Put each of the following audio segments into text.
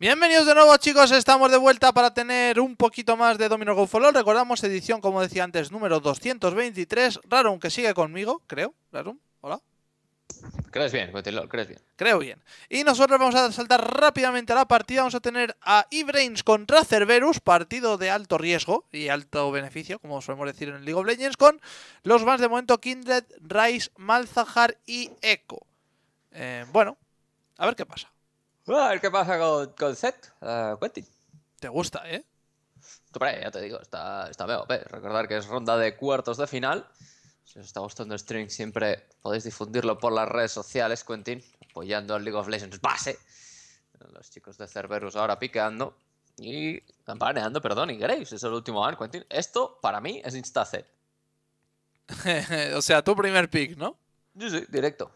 Bienvenidos de nuevo chicos, estamos de vuelta para tener un poquito más de Domino Go for Recordamos edición, como decía antes, número 223. Rarum que sigue conmigo, creo. Rarum, hola. Crees bien, crees bien. Creo bien. Y nosotros vamos a saltar rápidamente a la partida. Vamos a tener a Ibrains contra Cerberus, partido de alto riesgo y alto beneficio, como solemos decir en el League of Legends, con los más de momento Kindred, Rice, Malzahar y Echo. Eh, bueno, a ver qué pasa. A ver qué pasa con, con ah, Quentin. Te gusta, ¿eh? ya te digo, está, está Recordad Recordar que es ronda de cuartos de final. Si os está gustando el stream, siempre podéis difundirlo por las redes sociales, Quentin, apoyando al League of Legends base. Los chicos de Cerberus ahora piqueando. y campaneando, perdón, y Graves es el último ¿eh? Quentin. Esto, para mí, es instacet. o sea, tu primer pick, ¿no? Sí, sí, directo.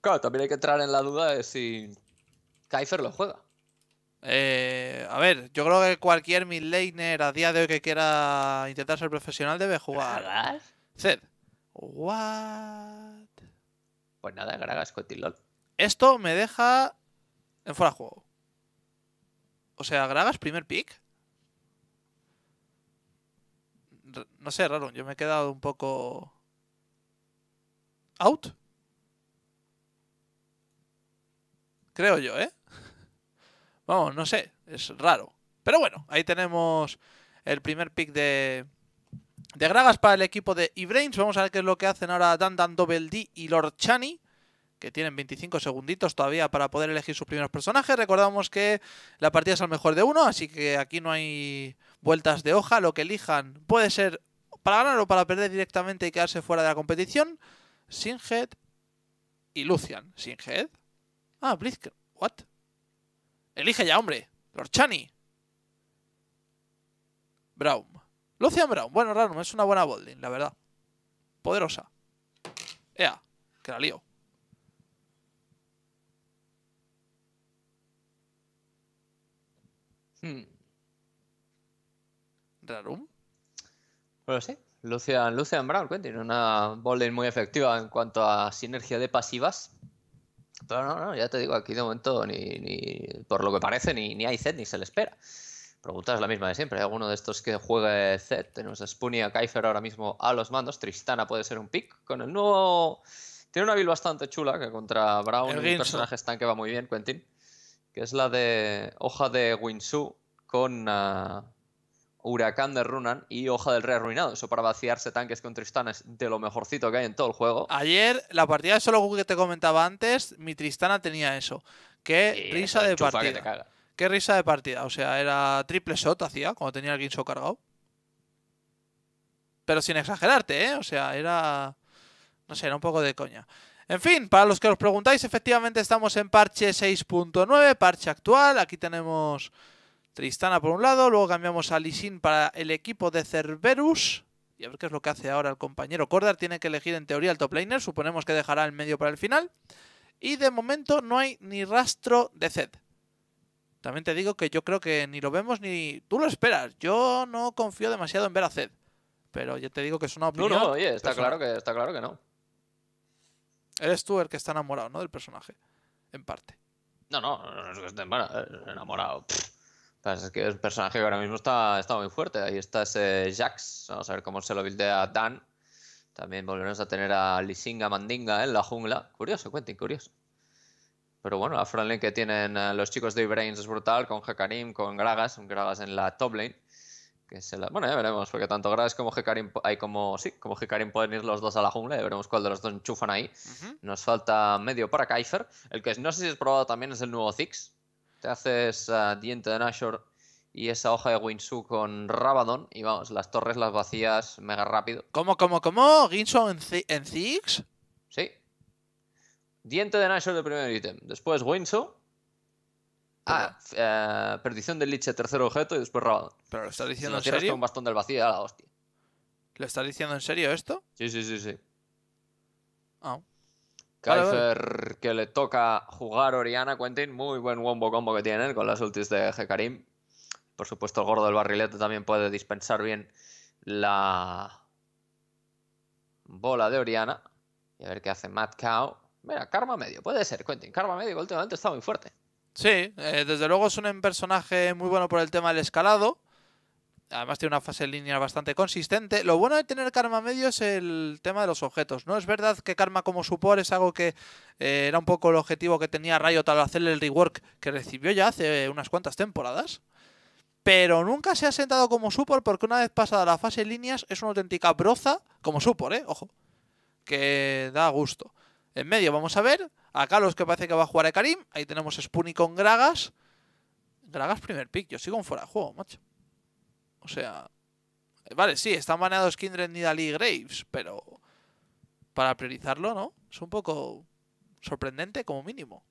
Claro, también hay que entrar en la duda de si Cypher lo juega. Eh, a ver, yo creo que cualquier midlaner a día de hoy que quiera intentar ser profesional debe jugar. Zed. What? Pues nada, Gragas con Esto me deja en fuera de juego. O sea, Gragas primer pick. no sé, raro, yo me he quedado un poco. out. Creo yo, ¿eh? Vamos, no sé, es raro. Pero bueno, ahí tenemos el primer pick de, de Gragas para el equipo de Ibrains. Vamos a ver qué es lo que hacen ahora Dan Dan Double D y Lord Chani que tienen 25 segunditos todavía para poder elegir sus primeros personajes. Recordamos que la partida es al mejor de uno, así que aquí no hay vueltas de hoja. Lo que elijan puede ser para ganar o para perder directamente y quedarse fuera de la competición. head y Lucian. Singed. Ah, Blitzkrieg. What? Elige ya, hombre. Lorchani. Brown. Lucian Brown. Bueno, Rarum, es una buena bolding, la verdad. Poderosa. Ea, que la lío. Hmm. ¿Rarum? Bueno, sí. Lucian, Lucian Brown, tiene una bolding muy efectiva en cuanto a sinergia de pasivas. Pero no, no, ya te digo, aquí de momento, ni, por lo que parece, ni, ni hay Zed ni se le espera. Pregunta es la misma de siempre. ¿Hay alguno de estos que juegue Zed. Tenemos a Spoonie, a Kaifer ahora mismo a los mandos. Tristana puede ser un pick con el nuevo... Tiene una build bastante chula que contra Brown el personaje personajes tan que va muy bien, Quentin. Que es la de hoja de Winsu con... Ah, Huracán de Runan y Hoja del Rey Arruinado. Eso para vaciarse tanques con es de lo mejorcito que hay en todo el juego. Ayer, la partida de solo que te comentaba antes, mi Tristana tenía eso. Qué risa de partida. Qué risa de partida. O sea, era triple shot hacía cuando tenía el guincho cargado. Pero sin exagerarte, ¿eh? O sea, era... No sé, era un poco de coña. En fin, para los que os preguntáis, efectivamente estamos en parche 6.9, parche actual. Aquí tenemos Tristana por un lado, luego cambiamos a Lisin para el equipo de Cerberus. Y a ver qué es lo que hace ahora el compañero Cordar. Tiene que elegir en teoría el top laner. Suponemos que dejará el medio para el final. Y de momento no hay ni rastro de Zed. También te digo que yo creo que ni lo vemos ni tú lo esperas. Yo no confío demasiado en ver a Zed. Pero yo te digo que es una opinión. No, oye, está claro, que, está claro que no. Eres tú el que está enamorado, ¿no? Del personaje. En parte. No, no, no es que esté enamorado es que es personaje que ahora mismo está, está muy fuerte. Ahí está ese Jax. Vamos a ver cómo se lo bildea Dan. También volveremos a tener a Lisinga Mandinga en la jungla. Curioso, Quentin, curioso. Pero bueno, la frontline que tienen eh, los chicos de Ibrains es brutal, con Hekarim, con Gragas, Gragas en la top lane. Bueno, ya veremos, porque tanto Gragas como Hekarim, hay como, sí, como Hekarim pueden ir los dos a la jungla, Y veremos cuál de los dos enchufan ahí. Nos falta medio para Kaifer, el que no sé si es probado también es el nuevo Ziggs, te haces ah, Diente de Nashor y esa hoja de Winsu con Rabadon y vamos, las torres las vacías mega rápido. ¿Cómo, cómo, cómo? ¿Ginsu en, en Ziggs? Sí. Diente de Nashor de primer ítem. Después Winsu. Ah, eh, perdición de Liche, tercer objeto y después Rabadon. ¿Pero lo estás diciendo en serio? un bastón del vacío a la hostia. ¿Lo estás diciendo en serio esto? Sí, sí, sí, sí. Ah. Kaiser que le toca jugar Oriana Quentin. Muy buen wombo combo que tienen con las ultis de Hecarim. Por supuesto, el gordo del barrilete también puede dispensar bien la bola de Oriana. Y a ver qué hace Matt Cow. Mira, Karma medio, puede ser, Quentin. Karma medio, últimamente está muy fuerte. Sí, eh, desde luego es un personaje muy bueno por el tema del escalado. Además tiene una fase línea bastante consistente. Lo bueno de tener karma medio es el tema de los objetos, ¿no? Es verdad que karma como support es algo que eh, era un poco el objetivo que tenía rayo al hacerle el rework que recibió ya hace unas cuantas temporadas. Pero nunca se ha sentado como support porque una vez pasada la fase líneas es una auténtica broza como support, ¿eh? Ojo. Que da gusto. En medio vamos a ver. Acá los que parece que va a jugar a Karim. Ahí tenemos Spoonie con Gragas. Gragas primer pick. Yo sigo en fuera de juego, macho. O sea, eh, vale, sí, están baneados Kindred, Nidalee y Graves, pero para priorizarlo, ¿no? Es un poco sorprendente como mínimo.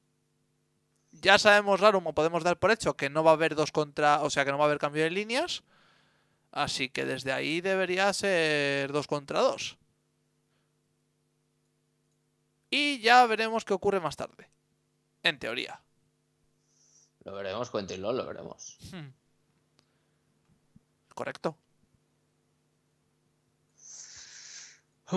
Ya sabemos, Rarum, podemos dar por hecho que no va a haber dos contra, o sea, que no va a haber cambio de líneas. Así que desde ahí debería ser dos contra dos. Y ya veremos qué ocurre más tarde. En teoría. Lo veremos, cuéntelo, lo veremos. Hmm correcto.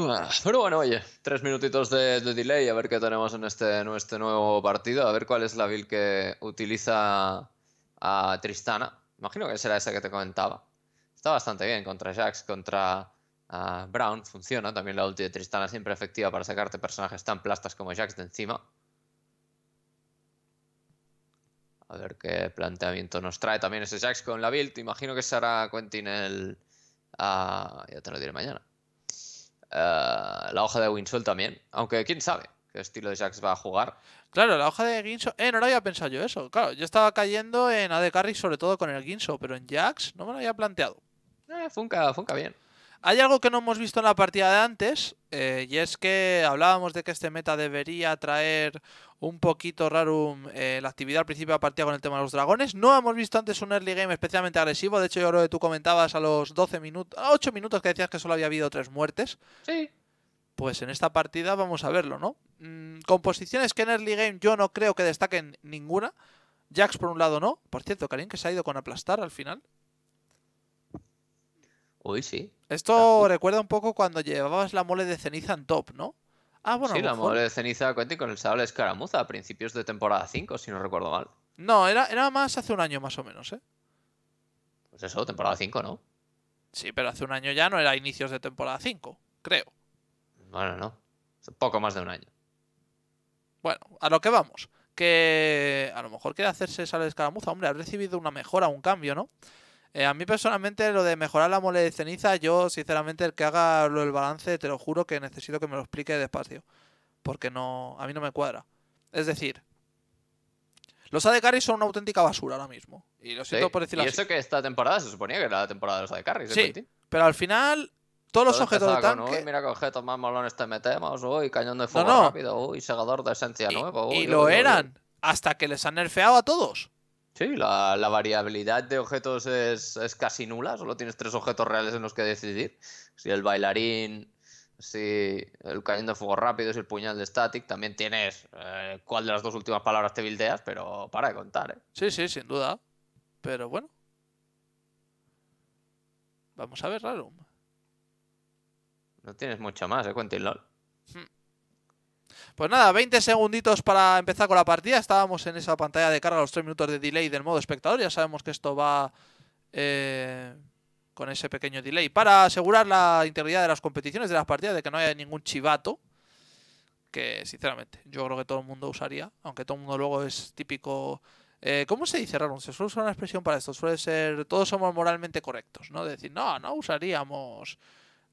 Pero bueno, oye, tres minutitos de, delay a ver qué tenemos este, en este, nuevo partido, a ver cuál es la build que utiliza a Tristana. Imagino que será esa que te comentaba. Está bastante bien contra Jax, contra ah, Brown, funciona. También la ulti de Tristana siempre efectiva para sacarte personajes tan plastas como Jax de encima. A ver qué planteamiento nos trae también ese Jax con la build. Imagino que será Quentin el. Ah, ya te lo diré mañana. Eh, la hoja de Winsol también. Aunque quién sabe qué estilo de Jax va a jugar. Claro, la hoja de Guinso. Eh, no lo había pensado yo eso. Claro, yo estaba cayendo en AD Carry, sobre todo con el Ginso, pero en Jax no me lo había planteado. Eh, funca, funca bien. Hay algo que no hemos visto en la partida de antes, eh, y es que hablábamos de que este meta debería traer un poquito rarum eh, la actividad al principio de la partida con el tema de los dragones. No hemos visto antes un early game especialmente agresivo, de hecho yo creo que tú comentabas a los 12 minutos, 8 minutos que decías que solo había habido 3 muertes. Sí. Pues en esta partida vamos a verlo, ¿no? Mm, composiciones que en early game yo no creo que destaquen ninguna. Jax por un lado no. Por cierto, Karim que se ha ido con aplastar al final. Uy, sí. Esto recuerda un poco cuando llevabas la mole de ceniza en top, ¿no? Ah, bueno. Sí, la mole de ceniza cuenta con el sable escaramuza a principios de temporada 5, si no recuerdo mal. No, era, era más hace un año más o menos, ¿eh? Pues eso, temporada 5, ¿no? Sí, pero hace un año ya no era inicios de temporada 5, creo. Bueno, no. Poco más de un año. Bueno, a lo que vamos. Que a lo mejor quiere hacerse sale escaramuza. Hombre, ha recibido una mejora, un cambio, ¿no? Eh, a mí personalmente lo de mejorar la mole de ceniza, yo sinceramente el que haga lo del balance, te lo juro que necesito que me lo explique despacio. Porque no, a mí no me cuadra. Es decir, los AD son una auténtica basura ahora mismo. Y lo siento por decirlo eso que esta temporada se suponía que era la temporada de los AD ¿eh, Sí, pero al final todos los objetos de tanque... mira qué objetos más molones te metemos, uy, cañón de fuego rápido, uy, segador de esencia nuevo. y lo eran, hasta que les han nerfeado a todos. Sí, la, variabilidad de objetos es, casi nula, solo tienes tres objetos reales en los que decidir. Si el bailarín, si el cañón de fuego rápido, si el puñal de static, también tienes eh, cuál de las dos últimas palabras te bildeas, pero para de contar. ¿eh? Sí, sí, sin duda. Pero bueno. Vamos a ver, Rarum. No tienes mucho más, ¿eh, Quentin LOL? Hmm. Pues nada, 20 segunditos para empezar con la partida. Estábamos en esa pantalla de carga los 3 minutos de delay del modo espectador. Ya sabemos que esto va eh, con ese pequeño delay. Para asegurar la integridad de las competiciones, de las partidas, de que no haya ningún chivato. Que, sinceramente, yo creo que todo el mundo usaría. Aunque todo el mundo luego es típico... Eh, ¿Cómo se dice, Raron? Se suele usar una expresión para esto. Suele ser... Todos somos moralmente correctos, ¿no? De decir, no, no usaríamos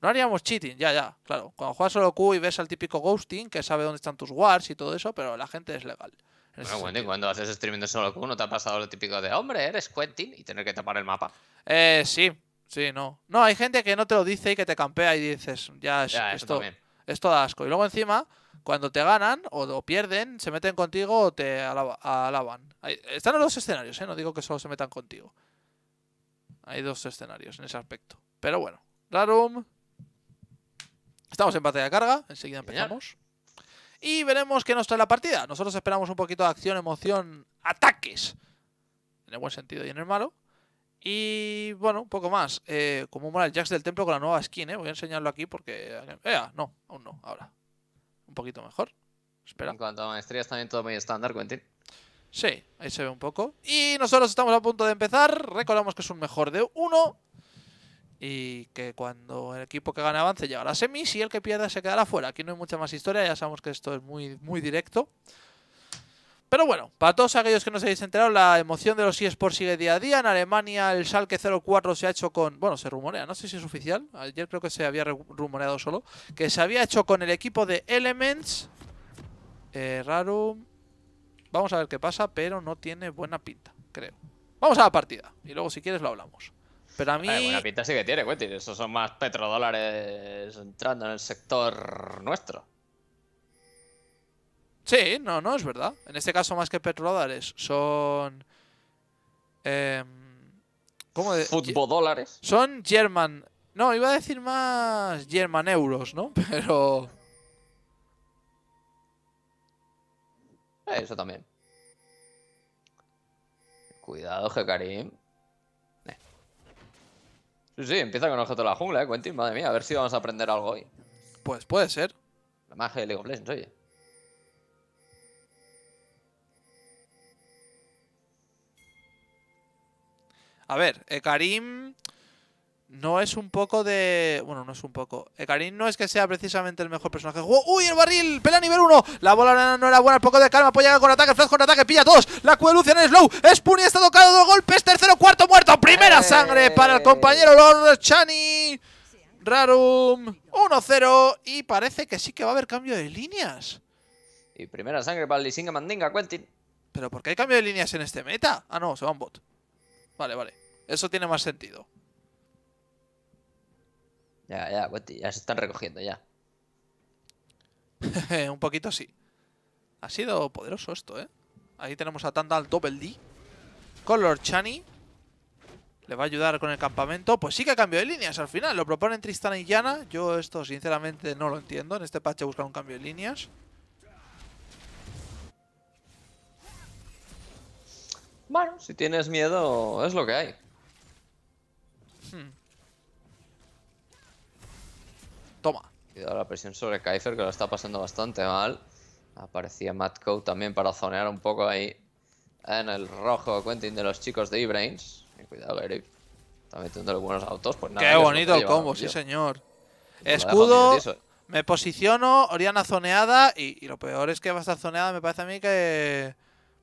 no haríamos cheating, ya, ya, claro. Cuando juegas solo Q y ves al típico ghosting que sabe dónde están tus wars y todo eso, pero la gente es legal. Bueno, bueno, y cuando haces streaming de solo Q, ¿no te ha pasado lo típico de, hombre, eres Quentin y tener que tapar el mapa? Eh, sí, sí, no. No, hay gente que no te lo dice y que te campea y dices, ya, esto, esto da asco. Y luego encima, cuando te ganan o, pierden, se meten contigo o te alaban. están los dos escenarios, ¿eh? No digo que solo se metan contigo. Hay dos escenarios en ese aspecto. Pero bueno, Rarum, Estamos en batalla de carga, enseguida empezamos. Y veremos qué nos trae la partida. Nosotros esperamos un poquito de acción, emoción, ataques. En el buen sentido y en el malo. Y bueno, un poco más. Eh, como mola el Jax del Templo con la nueva skin, ¿eh? Voy a enseñarlo aquí porque... ¡Ea! Eh, ah, no, aún no, ahora. Un poquito mejor. Espera. En cuanto a maestrías también todo muy estándar, Quentin. Sí, ahí se ve un poco. Y nosotros estamos a punto de empezar. Recordamos que es un mejor de uno y que cuando el equipo que gana avance llegará a semis y el que pierda se quedará fuera. Aquí no hay mucha más historia, ya sabemos que esto es muy, muy directo. Pero bueno, para todos aquellos que no se hayáis enterado, la emoción de los eSports sigue día a día. En Alemania el Schalke 04 se ha hecho con, bueno, se rumorea, no sé si es oficial, ayer creo que se había rumoreado solo, que se había hecho con el equipo de Elements. Eh, raro. Vamos a ver qué pasa, pero no tiene buena pinta, creo. Vamos a la partida y luego si quieres lo hablamos. Pero a mí. Una pinta sí que tiene, Quentin. Esos son más petrodólares entrando en el sector nuestro. Sí, no, no, es verdad. En este caso, más que petrodólares, son. Em, ¿Cómo de... dólares? Son German. No, iba a decir más German euros, ¿no? Pero. Eh, eso también. Cuidado, jekarim Sí, sí, empieza con el objeto de la jungla, eh, Quentin. Madre mía, a ver si vamos a aprender algo hoy. Pues puede ser. La magia de League of Legends, oye. A ver, eh, Karim no es un poco de... Bueno, no es un poco. Eh, Karim no es que sea precisamente el mejor personaje ¡Uy, el barril! pela nivel 1! La bola no era buena. El poco de calma. Puede con ataque. Flash con ataque. Pilla a todos. La Q es low! en slow. está tocado. Dos golpes. Tercero, cuarto, muerto. Primera eh. sangre para el compañero Lord Chani. Rarum. 1-0. Y parece que sí que va a haber cambio de líneas. Y primera sangre para el Lisinga Mandinga, Quentin. ¿Pero por qué hay cambio de líneas en este meta? Ah, no, se va un bot. Vale, vale. Eso tiene más sentido. Ya, ya, pues, ya se están recogiendo ya. Eh, un poquito sí. Ha sido poderoso esto, ¿eh? Ahí tenemos a Tandal al Double D. Color Chani. Le va a ayudar con el campamento. Pues sí que ha cambiado de líneas al final. Lo proponen Tristana y Yana. Yo esto sinceramente no lo entiendo. En este patch buscar un cambio de líneas. Bueno, si tienes miedo, es lo que hay. Hmm. Cuidado la presión sobre Kaifer, que lo está pasando bastante mal. Aparecía Matt Coe también para zonear un poco ahí en el rojo Quentin de los chicos de E-Brains. Cuidado, Eric. Está metiendo algunos autos. Pues Qué bonito el combo, sí, señor. Escudo. ¿eh? Me posiciono, Oriana zoneada y, y, lo peor es que va a estar zoneada, me parece a mí que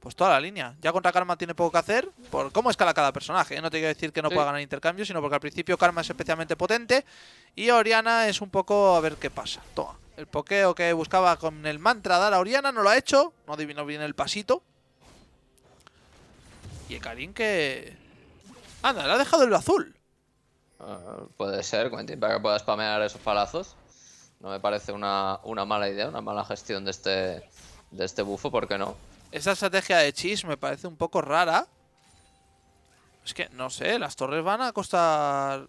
pues toda la línea. Ya contra Karma tiene poco que hacer por cómo escala cada personaje. ¿eh? No te quiero decir que no pueda ganar intercambio, sino porque al principio Karma es especialmente potente y Oriana es un poco a ver qué pasa. Toma, el pokeo que buscaba con el mantra dar a Oriana no lo ha hecho. No adivinó bien el pasito. Y el Karim que... Anda, le ha dejado el azul. Ah, puede ser, Quentin, para que pueda spamear esos palazos. No me parece una, mala idea, una mala gestión de este, de este bufo, ¿por qué no? Esa estrategia de Chis me parece un poco rara. Es que, no sé, las torres van a costar...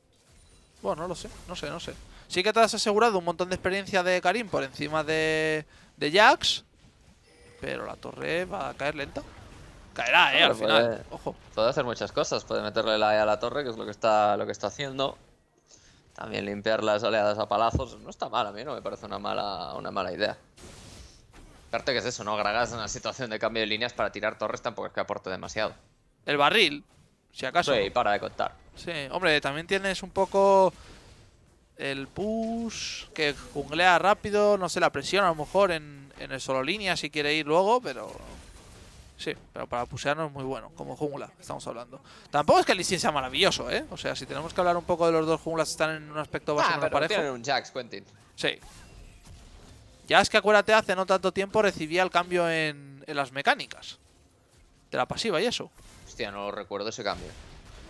Bueno, no lo sé, no sé, no sé. Sí que te has asegurado un montón de experiencia de Karim por encima de, de Jax. Pero la torre va a caer lenta. Caerá, eh, al final. Ojo. Puede hacer muchas cosas. Puede meterle la E a la torre, que es lo que está, lo que está haciendo. También limpiar las oleadas a palazos. No está mal, a mí no me parece una mala, una mala idea. Aparte que es eso, ¿no? Gragas en una situación de cambio de líneas para tirar torres tampoco es que aporte demasiado. El barril, si acaso. Sí, para de contar. Sí, hombre, también tienes un poco el push, que junglea rápido, no sé, la presión a lo mejor en, el solo línea si quiere ir luego, pero... Sí, pero para pusearnos no es muy bueno, como jungla, estamos hablando. Tampoco es que el Lee sea maravilloso, ¿eh? O sea, si tenemos que hablar un poco de los dos junglas, están en un aspecto ah, bastante ah, parejo. Tienen un Jax, Quentin. Sí, ya es que acuérdate, hace no tanto tiempo recibía el cambio en, las mecánicas. De la pasiva y eso. Hostia, no recuerdo ese cambio.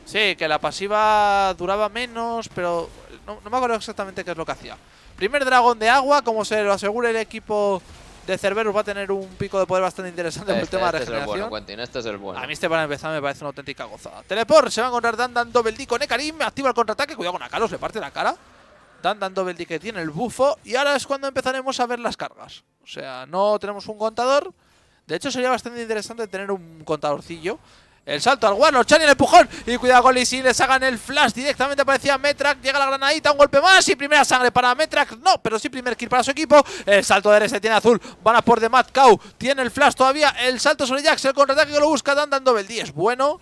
Sí, que la pasiva duraba menos, pero no, me acuerdo exactamente qué es lo que hacía. Primer dragón de agua, como se lo asegura el equipo de Cerberus, va a tener un pico de poder bastante interesante este, el tema de regeneración. Este es el bueno, este es el bueno. A mí este para empezar me parece una auténtica gozada. Teleport, se va a encontrar Dan, Dan, Double D con me activa el contraataque, cuidado con Akalos, le parte la cara. Dan dando que tiene el bufo. Y ahora es cuando empezaremos a ver las cargas. O sea, no tenemos un contador. De hecho, sería bastante interesante tener un contadorcillo. El salto al guano Chani en el empujón. Y cuidado con si les hagan el flash directamente aparecía Metrak. Llega la granadita, un golpe más y primera sangre para Metrak. No, pero sí primer kill para su equipo. El salto de se tiene azul. Van a por de Matt Cow. Tiene el flash todavía. El salto sobre Jax. El contraataque que lo busca. Dan dando es Bueno.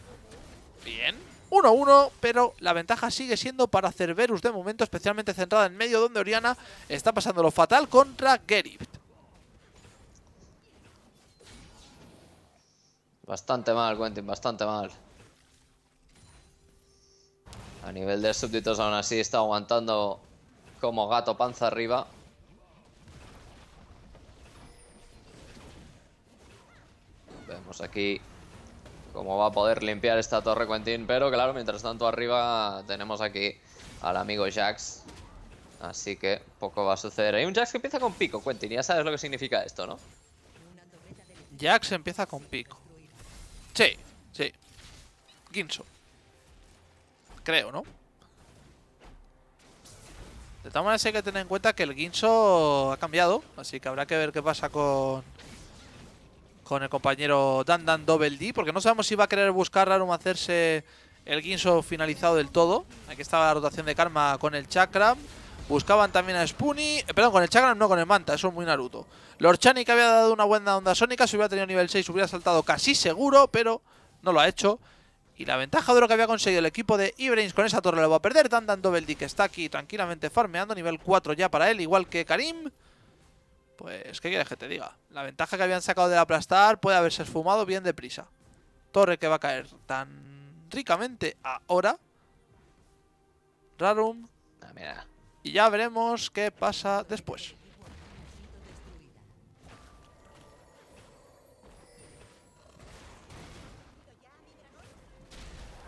Bien. 1-1, pero la ventaja sigue siendo para Cerberus de momento, especialmente centrada en medio, donde Oriana está pasando lo fatal contra Gerift. Bastante mal, Quentin, bastante mal. A nivel de súbditos aún así está aguantando como gato panza arriba. Vemos aquí cómo va a poder limpiar esta torre Quentin. Pero claro, mientras tanto arriba tenemos aquí al amigo Jax. Así que poco va a suceder. Hay un Jax que empieza con pico, Quentin. Ya sabes lo que significa esto, ¿no? Jax empieza con pico. Sí, sí. Ginso. Creo, ¿no? De todas maneras hay que tener en cuenta que el Ginso ha cambiado, así que habrá que ver qué pasa con con el compañero Dandan Double D, porque no sabemos si va a querer buscar Rarum hacerse el guinzo finalizado del todo. Aquí estaba la rotación de Karma con el Chakram. Buscaban también a spoony eh, perdón, con el Chakram, no con el Manta, eso es muy Naruto. Chani que había dado una buena onda sónica, si hubiera tenido nivel 6 hubiera saltado casi seguro, pero no lo ha hecho. Y la ventaja de lo que había conseguido el equipo de Ibrains con esa torre lo va a perder. Dandan Double D que está aquí tranquilamente farmeando, nivel 4 ya para él, igual que Karim. Pues, ¿qué quieres que te diga? La ventaja que habían sacado de aplastar puede haberse esfumado bien deprisa. Torre que va a caer tan ricamente ahora. Rarum. Ah, y ya veremos qué pasa después.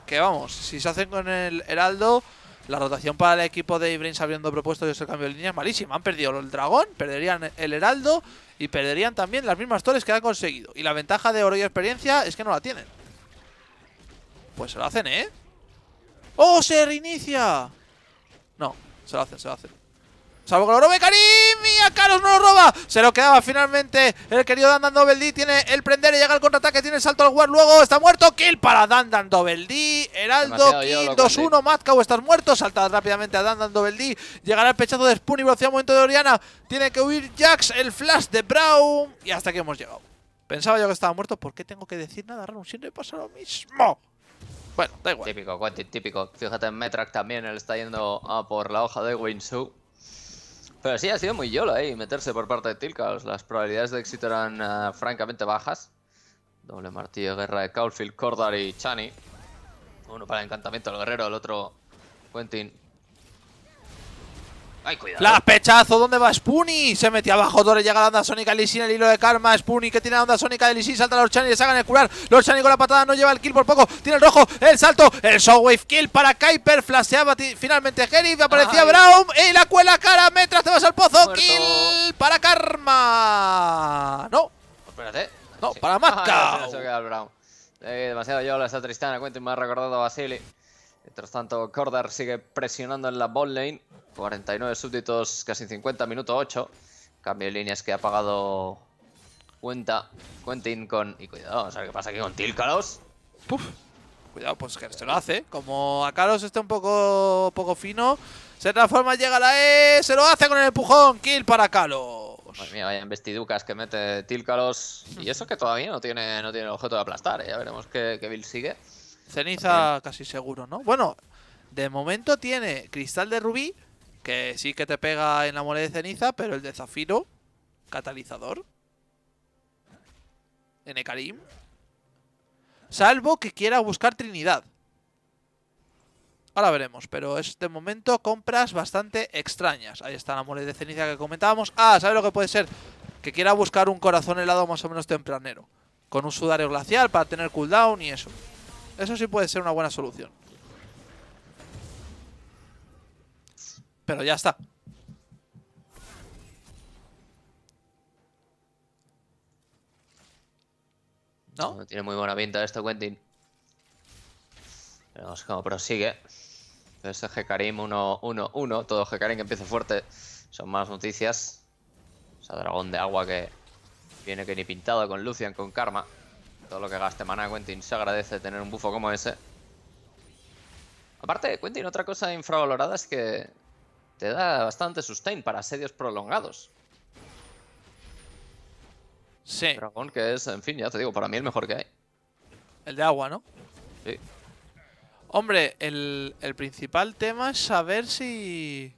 Que vamos, si se hacen con el heraldo, la rotación para el equipo de Ibrins habiendo propuesto ese cambio de línea es malísima. Han perdido el dragón, perderían el heraldo y perderían también las mismas torres que han conseguido. Y la ventaja de oro y experiencia es que no la tienen. Pues se lo hacen, ¿eh? ¡Oh, se reinicia! No, se lo hacen, se lo hacen. Salvo que lo robe Karim y a Carlos no lo roba. Se lo quedaba finalmente el querido Dandan Dobeldí. Tiene el prender y llega al contraataque. Tiene el salto al guard. Luego está muerto. Kill para Dandan Dobeldí. Heraldo Kill 2-1. Matkau, estás muerto. Salta rápidamente a Dandan Dobeldí. Llegará el pechazo de Spoon y velocidad momento de Oriana. Tiene que huir Jax. El flash de Brown. Y hasta aquí hemos llegado. Pensaba yo que estaba muerto. ¿Por qué tengo que decir nada no Siempre pasa lo mismo. Bueno, da igual. Típico, Quentin, típico. Fíjate en Metrack también. Él está yendo por la hoja de Winsu. Pero sí, ha sido muy YOLO ahí eh, meterse por parte de Tilkaos. Las probabilidades de éxito eran eh, francamente bajas. Doble martillo, guerra de Caulfield, Cordar y Chani. Uno para el encantamiento del guerrero, el otro Quentin Ay, cuidado. La pechazo, ¿dónde va Spoonie? Se metió abajo, Dore llega la onda sónica, Lissin, el hilo de karma, Spoonie que tiene la onda sónica de Lissin, salta a y le sacan el curar, Chani con la patada no lleva el kill por poco, tiene el rojo, el salto, el wave kill para Kuiper, flasheaba finalmente Henry. aparecía Brown y la cuela cara, Mientras te vas al pozo, kill para Karma. No. Espérate. No, para Matka. Ah, eh, demasiado yo la está Tristana, cuento y me ha recordado a Basili. Mientras tanto, Cordar sigue presionando en la bot lane. 49 súbditos, casi 50, minuto 8. Cambio de líneas que ha pagado cuenta Quentin con... Y cuidado, a ver qué pasa aquí con Tilkalos. Puf. Cuidado, pues que se lo hace. Como a Carlos está un poco, poco fino, se transforma, llega la E, se lo hace con el empujón. Kill para Carlos Madre mía, vaya vestiducas que mete Tilkalos. Y eso que todavía no tiene, no tiene el objeto de aplastar. ¿eh? Ya veremos qué, qué Bill sigue. Ceniza eh. casi seguro, ¿no? Bueno, de momento tiene cristal de rubí, que sí que te pega en la mole de ceniza, pero el de zafiro, catalizador. En Ekarim. Salvo que quiera buscar Trinidad. Ahora veremos, pero este momento compras bastante extrañas. Ahí está la mole de ceniza que comentábamos. Ah, ¿sabes lo que puede ser? Que quiera buscar un corazón helado más o menos tempranero. Con un sudario glacial para tener cooldown y eso. Eso sí puede ser una buena solución. pero ya está. ¿No? ¿No? Tiene muy buena pinta esto, Quentin. Veremos cómo prosigue. G Hecarim 1-1-1. Todo Hecarim que empieza fuerte. Son más noticias. O sea, dragón de agua que viene que ni pintado con Lucian, con Karma. Todo lo que gaste maná Quentin se agradece tener un bufo como ese. Aparte, Quentin, otra cosa infravalorada es que te da bastante sustain para asedios prolongados. Sí. Dragón que es, en fin, ya te digo, para mí el mejor que hay. El de agua, ¿no? Sí. Hombre, el, principal tema es saber si...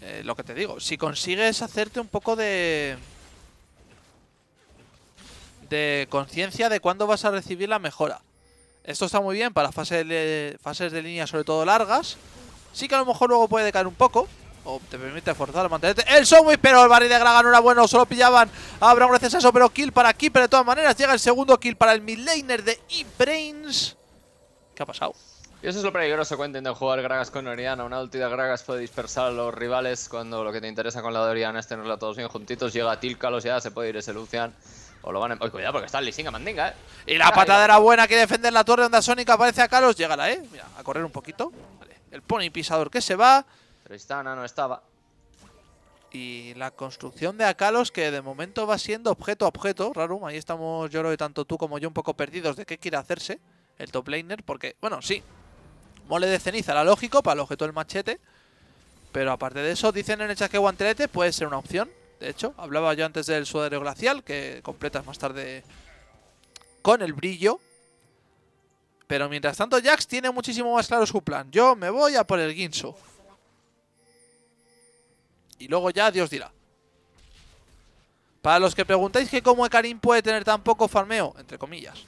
Eh, lo que te digo, si consigues hacerte un poco de... De conciencia de cuándo vas a recibir la mejora. Esto está muy bien para fases de, fases de línea sobre todo largas. Sí que a lo mejor luego puede caer un poco. O te permite forzar, mantenerte. El muy pero el barril de Gragas no era bueno. Solo pillaban habrá un gracias a eso. Pero kill para Keeper de todas maneras. Llega el segundo kill para el midlaner de E-Brains. ¿Qué ha pasado? Y eso es lo peligroso, cuenten de jugar Gragas con Oriana. Una ulti de Gragas puede dispersar a los rivales cuando lo que te interesa con la de Oriana es tenerla todos bien juntitos. Llega Tilka, ya se puede ir ese Lucian. O lo van a... Oye, em- cuidado porque está Lisinga, mandinga, eh. Y la patadera buena que defender la torre onda Sonic aparece a Carlos Llegala, eh. Mira, a correr un poquito. El pony pisador que se va. Tristana no estaba. Y la construcción de Akalos que de momento va siendo objeto a objeto. Rarum, ahí estamos yo creo tanto tú como yo un poco perdidos de qué quiere hacerse el top laner. Porque, bueno, sí, mole de ceniza era lógico para el objeto del machete. Pero aparte de eso, dicen en el chat que guantelete puede ser una opción. De hecho, hablaba yo antes del sudario glacial que completas más tarde con el brillo. Pero mientras tanto, Jax tiene muchísimo más claro su plan. Yo me voy a por el Guinso Y luego ya Dios dirá. Para los que preguntáis que cómo Karim puede tener tan poco farmeo, entre comillas.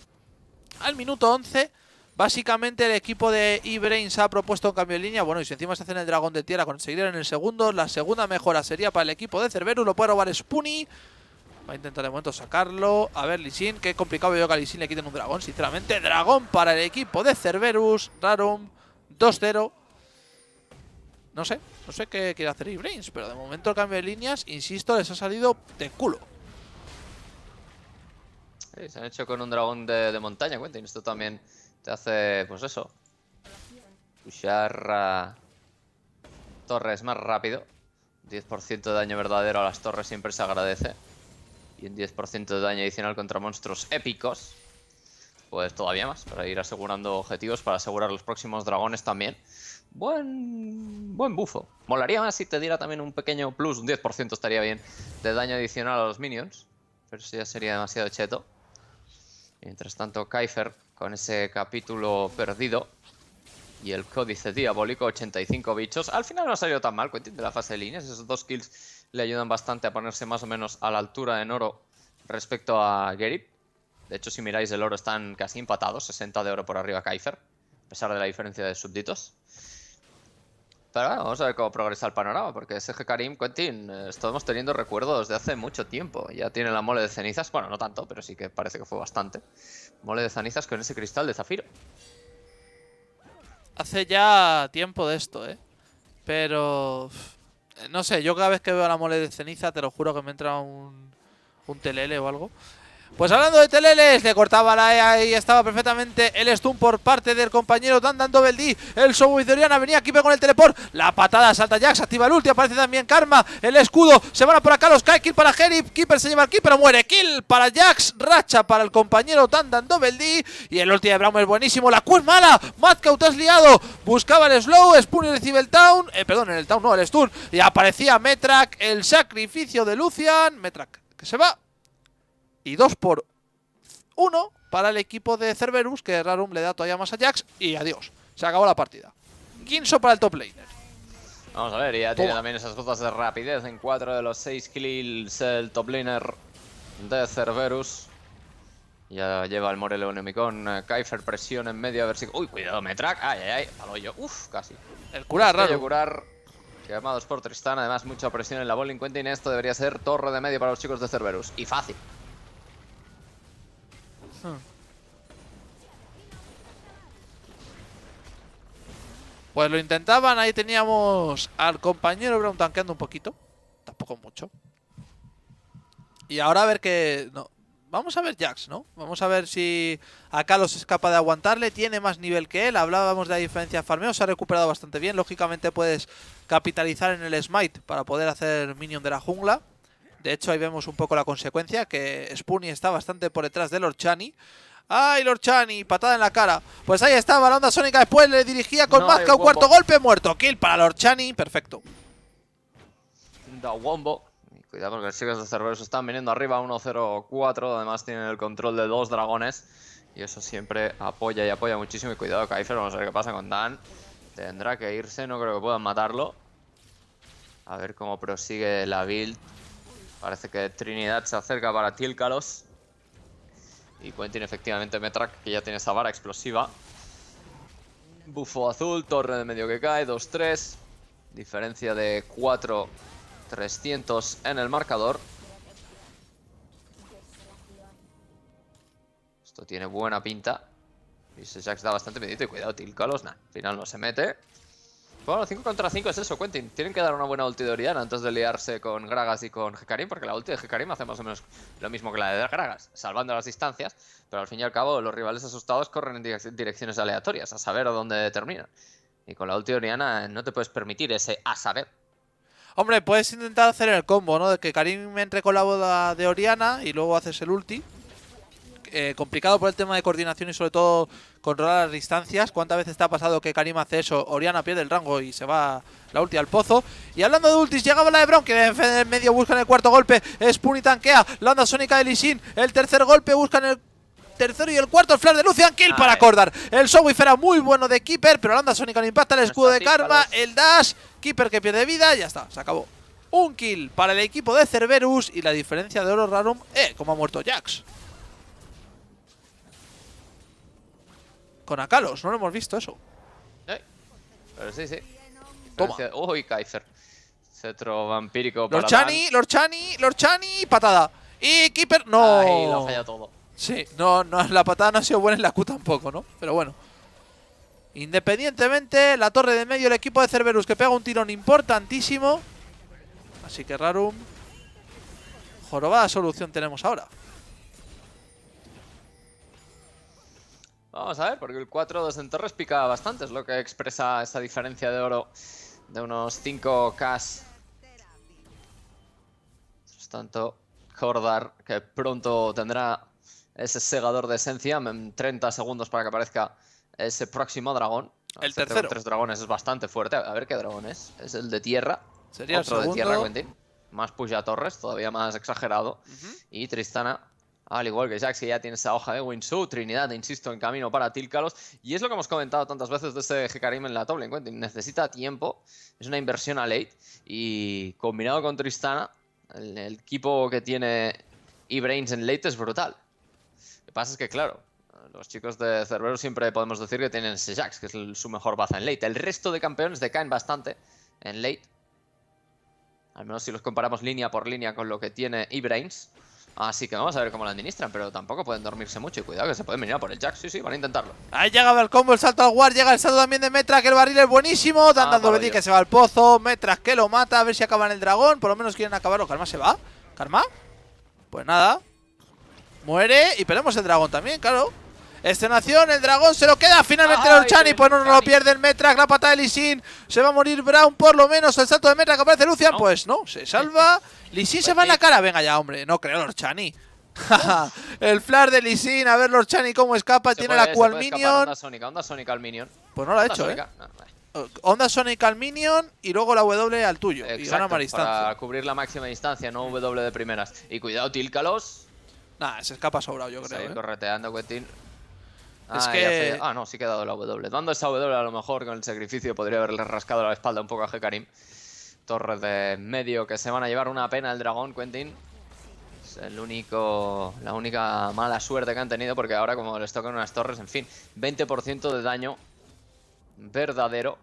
Al minuto 11, básicamente el equipo de E-Brain se ha propuesto un cambio de línea. Bueno, y si encima se hacen el dragón de tierra, conseguir en el segundo. La segunda mejora sería para el equipo de Cerberus. Lo puede robar Spoonie. Va a intentar de momento sacarlo. A ver, Lisin. Qué complicado veo que a Lisin le quiten un dragón, sinceramente. Dragón para el equipo de Cerberus. Rarum 2-0. No sé, no sé qué quiere hacer Ibrains, pero de momento el cambio de líneas, insisto, les ha salido de culo. se han hecho con un dragón de, montaña, cuenta, y esto también te hace, pues eso, pushar torres más rápido. 10% de daño verdadero a las torres siempre se agradece y un 10% de daño adicional contra monstruos épicos. Pues todavía más, para ir asegurando objetivos, para asegurar los próximos dragones también. Buen, buen bufo. Molaría más si te diera también un pequeño plus, un 10% estaría bien, de daño adicional a los minions. Pero eso ya sería demasiado cheto. Mientras tanto, Kaifer con ese capítulo perdido y el códice diabólico, 85 bichos. Al final no ha salido tan mal, Quentin, de la fase de líneas, esos dos kills le ayudan bastante a ponerse más o menos a la altura en oro respecto a Gerib. De hecho, si miráis el oro están casi empatados, 60 de oro por arriba Kaifer, a pesar de la diferencia de súbditos. Pero bueno, vamos a ver cómo progresa el panorama, porque ese Karim, Quentin, eh, estamos teniendo recuerdos de hace mucho tiempo. Ya tiene la mole de cenizas, bueno, no tanto, pero sí que parece que fue bastante. Mole de cenizas con ese cristal de zafiro. Hace ya tiempo de esto, ¿eh? Pero no sé, yo cada vez que veo la mole de ceniza, te lo juro que me entra un, un telele o algo. Pues hablando de Teleles, le cortaba la EA y estaba perfectamente el stun por parte del compañero Dandan D. El Sobuizoriana venía aquí con el teleport. La patada salta Jax, activa el ulti, aparece también Karma. El escudo, se van a por acá los Kai, kill para Jerry. Keeper se lleva el pero muere. Kill para Jax, racha para el compañero Dandan D. Y el ulti de Braum es buenísimo. La Q mala, Madcow liado. Buscaba el slow, Spoon y recibe el town. Eh, perdón, en el town no, el stun. Y aparecía Metrak, el sacrificio de Lucian. Metrak que se va y 2 por 1 para el equipo de Cerberus, que Rarum le da todavía más a Jax y adiós. Se acabó la partida. Ginso para el top laner. Vamos a ver, ya tiene también esas cosas de rapidez en 4 de los 6 kills el top laner de Cerberus. Ya lleva el Moreleon con eh, Kaifer presión en medio a ver si. Uy, cuidado, Metrak. Ay, ay, ay. Palo yo. Uf, casi. El curar, raro. El curar. Llamados por Tristán. Además, mucha presión en la bola. esto debería ser torre de medio para los chicos de Cerberus. Y fácil. Pues lo intentaban, ahí teníamos al compañero Brown tanqueando un poquito. Tampoco mucho. Y ahora a ver qué... No. Vamos a ver Jax, ¿no? Vamos a ver si Kalos es capaz de aguantarle. Tiene más nivel que él. Hablábamos de la diferencia de farmeo. Se ha recuperado bastante bien. Lógicamente puedes capitalizar en el smite para poder hacer minion de la jungla. De hecho, ahí vemos un poco la consecuencia, que Spoonie está bastante por detrás de Lord Chani. ¡Ay, Lord Chani! Patada en la cara. Pues ahí estaba la onda sónica después, le dirigía con no, un cuarto golpe muerto. Kill para Lord Chani, perfecto. Da Wombo. Cuidado porque los cerberos están viniendo arriba 1-0-4. Además tienen el control de dos dragones. Y eso siempre apoya y apoya muchísimo. Y cuidado, Kaifer. Vamos a ver qué pasa con Dan. Tendrá que irse. No creo que puedan matarlo. A ver cómo prosigue la build. Parece que Trinidad se acerca para Tilcalos. Y Quentin efectivamente metra que ya tiene esa vara explosiva. Bufo azul, torre de medio que cae, 2-3. Diferencia de 4, 300 en el marcador. Esto tiene buena pinta. Y Jax da bastante medito y cuidado, Tilcalos. al final no se mete. Bueno, 5 contra 5 es eso, Quentin. Tienen que dar una buena ulti de Oriana antes de liarse con Gragas y con Hecarim, porque la ulti de Hecarim hace más o menos lo mismo que la de Gragas, salvando las distancias, pero al fin y al cabo los rivales asustados corren en direcciones aleatorias, a saber a dónde terminan. Y con la ulti de Oriana eh, no te puedes permitir ese a saber. Hombre, puedes intentar hacer el combo, ¿no? De que Karim entre con la boda de Oriana y luego haces el ulti eh, complicado por el tema de coordinación y sobre todo controlar las distancias. ¿Cuántas veces te ha pasado que Karim hace eso? Oriana pierde el rango y se va la ulti al pozo. Y hablando de ultis, llegaba la de Brown, que en medio busca el cuarto golpe. Spoonie tanquea, la onda sónica de Lisin. El tercer golpe busca el tercero y el cuarto, el flash de Lucian Kill para acordar El Sowifer era muy bueno de Keeper, pero la onda sónica no impacta el escudo de Karma, el dash, Keeper que pierde vida, ya está, se acabó. Un kill para el equipo de Cerberus y la diferencia de oro Rarum, eh, como ha muerto Jax. Con Akalos, no lo hemos visto eso. Pero sí, sí. Toma. Uy, Kaiser. Cetro vampírico Lorchani, Lorchani, Lorchani, patada. Y Keeper, no. Sí, no, no, la patada no ha sido buena en la Q tampoco, ¿no? Pero bueno. Independientemente, la torre de medio, el equipo de Cerberus que pega un tirón importantísimo. Así que Rarum. Jorobada solución tenemos ahora. Vamos a ver, porque el 4-2 en torres pica bastante, es lo que expresa esa diferencia de oro de unos 5k. Es tanto, Jordar, que pronto tendrá ese segador de esencia, en 30 segundos para que aparezca ese próximo dragón. El tercer tercero. Tres dragones es bastante fuerte. A ver qué dragón es. Es el de tierra. Sería Otro el de tierra, Quentin. Más Puya Torres, todavía más exagerado. Y Tristana al igual que Jax, que ya tiene esa hoja de Winsu, Trinidad, insisto, en camino para Tilcalos, y es lo que hemos comentado tantas veces de este Hecarim en la top necesita tiempo, es una inversión a late, y combinado con Tristana, el, equipo que tiene E-Brains en late es brutal. Lo que pasa es que, claro, los chicos de Cerbero siempre podemos decir que tienen ese Jax, que es su mejor baza en late. El resto de campeones decaen bastante en late, al menos si los comparamos línea por línea con lo que tiene E-Brains. Así que vamos a ver cómo la administran, pero tampoco pueden dormirse mucho y cuidado que se pueden venir por el Jack. Sí, sí, van a intentarlo. Ahí llega el combo, el salto al guard, llega el salto también de Metra, que el barril es buenísimo. Dan ah, dando que se va al pozo, Metra que lo mata, a ver si acaban el dragón. Por lo menos quieren acabarlo. Karma se va. Karma. Pues nada. Muere y perdemos el dragón también, claro. Este nación el dragón se lo queda finalmente el Orchani, pues no, lo pierde el Metra. la patada de Lisin, se va a morir Brown por lo menos, el salto de Metrac que aparece Lucian, pues no, se salva, Lisin se va en la pues cara, venga ya hombre, no creo el Orchani. el flash de Lisin, a ver Lorchani cómo escapa, tiene la cual Minion. Onda Sónica, al Minion. Pues no lo ha hecho, ¿eh? Onda Sónica al Minion y luego la W al tuyo. gana para distancia. cubrir la máxima distancia, no W de primeras. Y cuidado, Tilcalos. Nada, se escapa sobrado, yo creo. ¿eh? correteando, Ah, es que... Ah, no, sí que ha dado la W. Dando esa W a lo mejor con el sacrificio podría haberle rascado la espalda un poco a Hekarim. Torres de medio que se van a llevar una pena el dragón, Quentin. Es el único, la única mala suerte que han tenido porque ahora como les tocan unas torres, en fin, 20% de daño verdadero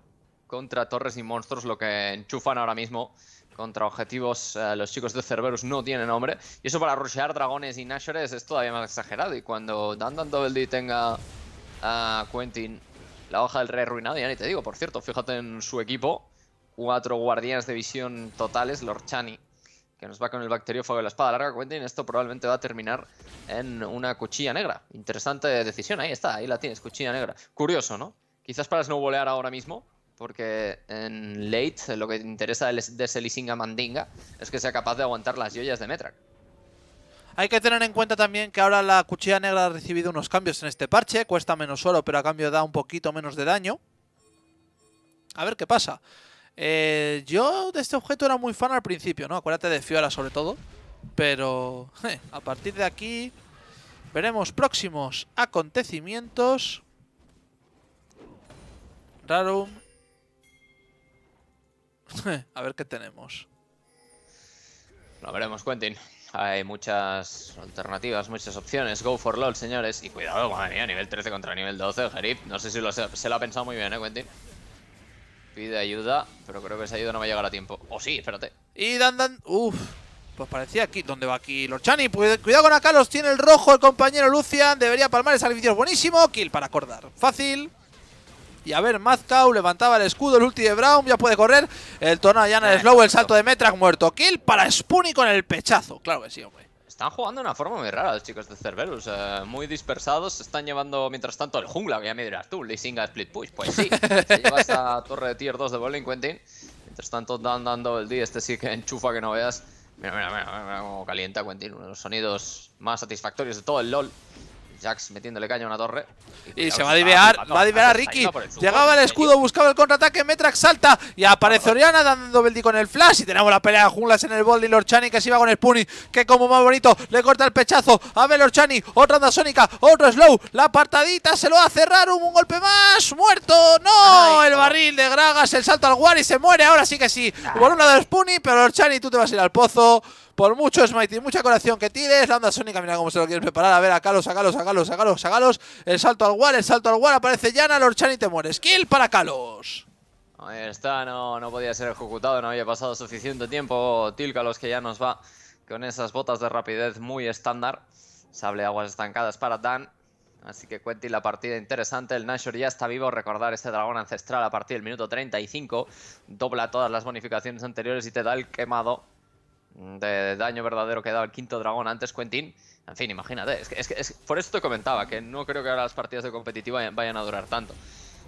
contra torres y monstruos, lo que enchufan ahora mismo contra objetivos, eh, los chicos de Cerberus no tienen nombre. Y eso para rushear dragones y Nashores es todavía más exagerado. Y cuando Dandan Double D tenga a Quentin la hoja del rey arruinado, ya ni te digo. Por cierto, fíjate en su equipo. Cuatro guardianes de visión totales, Lord Chani, que nos va con el bacteriófago de la espada larga. Quentin, esto probablemente va a terminar en una cuchilla negra. Interesante decisión, ahí está, ahí la tienes, cuchilla negra. Curioso, ¿no? Quizás para snowbolear ahora mismo, porque en late lo que interesa de Selisinga Mandinga es que sea capaz de aguantar las joyas de Metrak. Hay que tener en cuenta también que ahora la cuchilla negra ha recibido unos cambios en este parche, cuesta menos oro pero a cambio da un poquito menos de daño. A ver qué pasa. Eh, yo de este objeto era muy fan al principio, ¿no? Acuérdate de Fiora sobre todo. Pero eh, a partir de aquí veremos próximos acontecimientos. Rarum a ver qué tenemos. Lo veremos, Quentin. Hay muchas alternativas, muchas opciones. Go for LOL, señores. Y cuidado, madre mía, nivel 13 contra nivel 12, Jerif. No sé si se lo ha pensado muy bien, ¿eh, Quentin? Pide ayuda, pero creo que esa ayuda no va a llegar a tiempo. O sí, espérate. Y Dan Dan... Uf. Pues parecía aquí. ¿Dónde va aquí Lorchani? cuidado con acá, los tiene el rojo el compañero Lucian. Debería palmar el sacrificio. Buenísimo. Kill para acordar. Fácil. Y a ver, Mazcau levantaba el escudo, el ulti de Brown, ya puede correr. El tornado ya en el slow, el salto de Metrak muerto. Kill para Spoonie con el pechazo. Claro que sí, hombre. Están jugando de una forma muy rara los chicos de Cerberus, eh, muy dispersados, se están llevando mientras tanto el jungla, que ya me dirás tú, Singa Split Push, pues sí, se lleva esta torre de tier 2 de Bowling Quentin, mientras tanto dan dando el D, este sí que enchufa que no veas, mira, mira, mira, mira cómo calienta Quentin, uno de los sonidos más satisfactorios de todo el LoL, Jax metiéndole caña a una torre. Y, se va a divear, va a a Ricky. Llegaba el escudo, buscaba el contraataque, Metrax salta y aparece Oriana dando Beldi con el flash. Y tenemos la pelea de junglas en el bol y Lorchani que se va con el Puni, que como más bonito le corta el pechazo a Lorchani. Otra anda sónica, otro slow, la apartadita, se lo va hace cerrar un golpe más, muerto. No, el barril de Gragas, el salto al War y se muere. Ahora sí que sí, por un lado es Puni, pero Lorchani tú te vas a ir al pozo. Por mucho Smite y mucha corazón que tires, la onda sónica, mira cómo se lo quieren preparar. A ver, los a Kalos, a Kalos. El salto al wall, el salto al wall, aparece Yana, Lorchan y te mueres. Kill para Kalos. Ahí está, no, no podía ser ejecutado, no había pasado suficiente tiempo. tilcalos que ya nos va con esas botas de rapidez muy estándar. Sable aguas estancadas para Dan. Así que Quentin, la partida interesante. El Nashor ya está vivo. Recordar este dragón ancestral a partir del minuto 35. Dobla todas las bonificaciones anteriores y te da el quemado de daño verdadero que daba el quinto dragón antes Quentin. En fin, imagínate. Es que, es que por eso te comentaba que no creo que ahora las partidas de competitiva vayan, a durar tanto.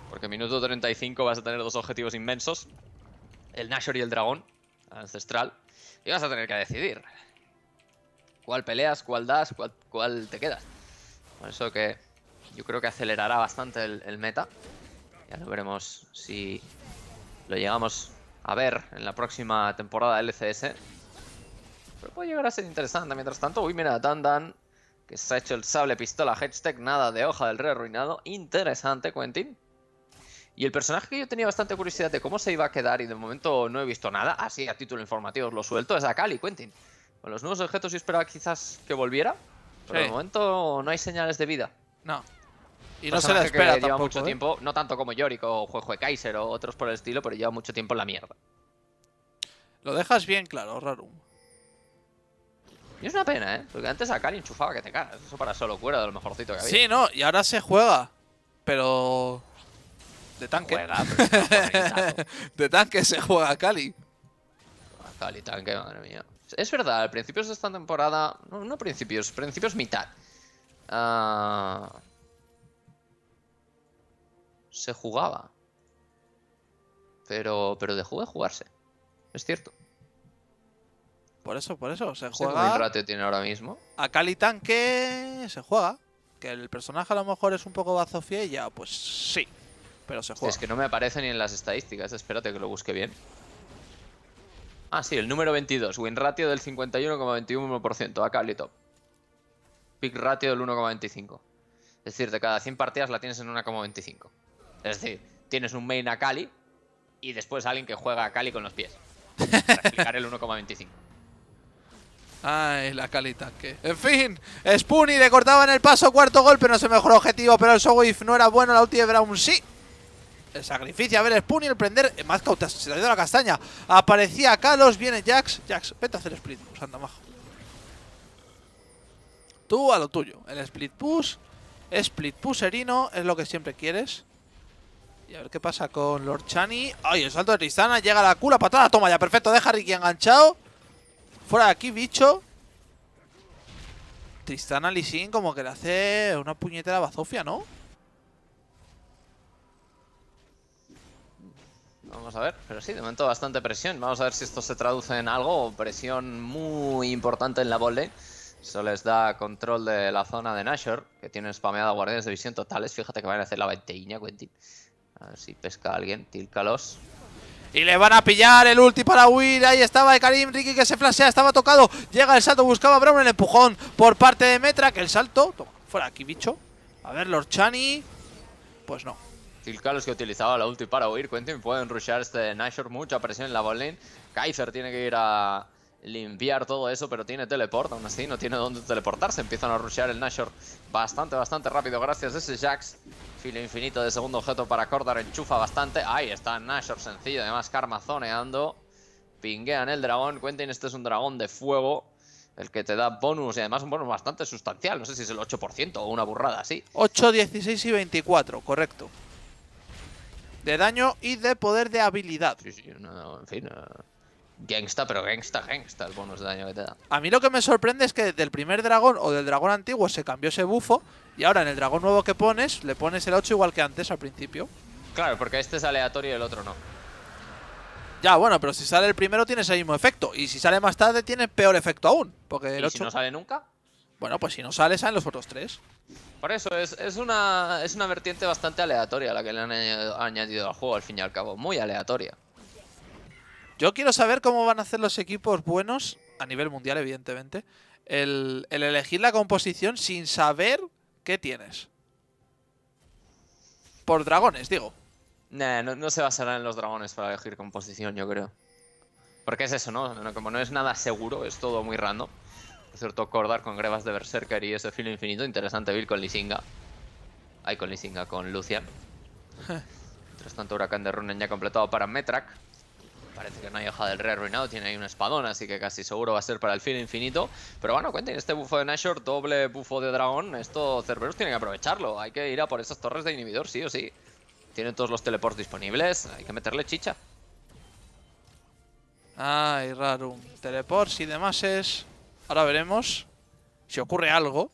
Porque en minuto 35 vas a tener dos objetivos inmensos. El Nashor y el dragón ancestral. Y vas a tener que decidir. ¿Cuál peleas? ¿Cuál das? ¿Cuál, te quedas? Por eso que yo creo que acelerará bastante el, el meta. Ya lo veremos si lo llegamos a ver en la próxima temporada LCS. Pero puede llegar a ser interesante. Mientras tanto, uy, mira, Dan Dan, que se ha hecho el sable pistola hashtag nada de hoja del rey arruinado. Interesante, Quentin. Y el personaje que yo tenía bastante curiosidad de cómo se iba a quedar y de momento no he visto nada, así a título informativo os lo suelto, es Akali, Quentin. Con los nuevos objetos yo esperaba quizás que volviera, pero de momento no hay señales de vida. No. Y no se le espera tampoco, lleva mucho ¿eh? tiempo, no tanto como Yorick o Juejo de Kaiser o otros por el estilo, pero lleva mucho tiempo en la mierda. Lo dejas bien claro, Rarum. Y es una pena, ¿eh? Porque antes a Kali enchufaba que te cagas. Eso para solo cuero de lo mejorcito que había. Sí, no, y ahora se juega. Pero. De tanque. Juega, de tanque se juega a Kali. Kali tanque, madre mía. Es verdad, al principio de esta temporada. No, no principios, principios mitad. Ah, se jugaba. Pero, pero dejó de jugarse. Es cierto. Por eso, por eso. Se este juega. ¿Qué ratio tiene ahora mismo? A Cali Tanque se juega. Que el personaje a lo mejor es un poco bazofía y ya, pues sí. Pero se juega. Es que no me aparece ni en las estadísticas. Espérate que lo busque bien. Ah, sí, el número 22. Win ratio del 51,21%. A Cali top. Pick ratio del 1,25. Es decir, de cada 100 partidas la tienes en 1,25. Es decir, tienes un main a Cali y después alguien que juega a Cali con los pies. Para explicar el 1,25. Ay, ah, la calita que... En fin, Spoonie le cortaba en el paso, cuarto golpe, no se mejoró objetivo, pero el Sowif no era bueno, la ulti de Brown sí. El sacrificio, a ver, Spoonie, el prender... Eh, más cautas, se le ha ido la castaña. Aparecía Kalos, viene Jax. Jax, vete a hacer split push, anda Tú a lo tuyo. El split push, split pusherino, es lo que siempre quieres. Y a ver qué pasa con Lord Chani. Ay, el salto de Tristana, llega la cula, patada, toma ya, perfecto, deja a Ricky enganchado. Fuera de aquí, bicho. Tristana Lisin como que le hace una puñetera bazofia, ¿no? Vamos a ver, pero sí, de momento bastante presión. Vamos a ver si esto se traduce en algo. Presión muy importante en la bolle. Eso les da control de la zona de Nashor, que tiene spameada guardianes de visión totales. Fíjate que van a hacer la venta Quentin. A ver si pesca alguien. Tilcalos. Y le van a pillar el ulti para huir. Ahí estaba de Karim Ricky que se flashea, estaba tocado. Llega el salto, buscaba a Brown el empujón por parte de Metra. Que el salto. fuera aquí, bicho. A ver, Lord Chani. Pues no. el los que utilizaba la ulti para huir. Quentin pueden rushar este Nashor. Mucha presión en la botlane. Kaiser tiene que ir a limpiar todo eso, pero tiene teleport, aún así no tiene dónde teleportarse. Empiezan a rushear el Nashor bastante, bastante rápido gracias a ese Jax. Filo infinito de segundo objeto para Cordar, enchufa bastante. Ahí está Nashor sencillo, además Karma Pinguean el dragón, Quentin, este es un dragón de fuego. El que te da bonus y además un bonus bastante sustancial, no sé si es el 8% o una burrada así. 8, 16 y 24, correcto. De daño y de poder de habilidad. en fin. Gangsta, pero gangsta, gangsta, el bonus de daño que te da. A mí lo que me sorprende es que del primer dragón o del dragón antiguo se cambió ese bufo y ahora en el dragón nuevo que pones, le pones el 8 igual que antes al principio. Claro, porque este es aleatorio y el otro no. Ya, bueno, pero si sale el primero tienes el mismo efecto. Y si sale más tarde tiene peor efecto aún. Porque el ¿Y si no sale nunca? Bueno, pues si no sale, salen los otros tres. Por eso, es, una, es una vertiente bastante aleatoria la que le han añadido al juego, al fin y al cabo. Muy aleatoria. Yo quiero saber cómo van a hacer los equipos buenos, a nivel mundial evidentemente, el, elegir la composición sin saber qué tienes. Por dragones, digo. no, no se basará en los dragones para elegir composición, yo creo. Porque es eso, ¿no? Como no es nada seguro, es todo muy random. Por cierto, acordar con Grebas de Berserker y ese filo infinito. Interesante Bill con Lisinga. Ay, con Lisinga, con Lucian. Mientras tanto, Huracán de Runen ya completado para Metrak. Parece que no hay hoja del re arruinado, tiene ahí un espadón, así que casi seguro va a ser para el fin infinito. Pero bueno, cuenten este bufo de Nashor, doble bufo de dragón, esto Cerberus tiene que aprovecharlo. Hay que ir a por esas torres de inhibidor, sí o sí. Tienen todos los teleports disponibles, hay que meterle chicha. Ay, Rarum. Teleports y demás es... Ahora veremos si ocurre algo.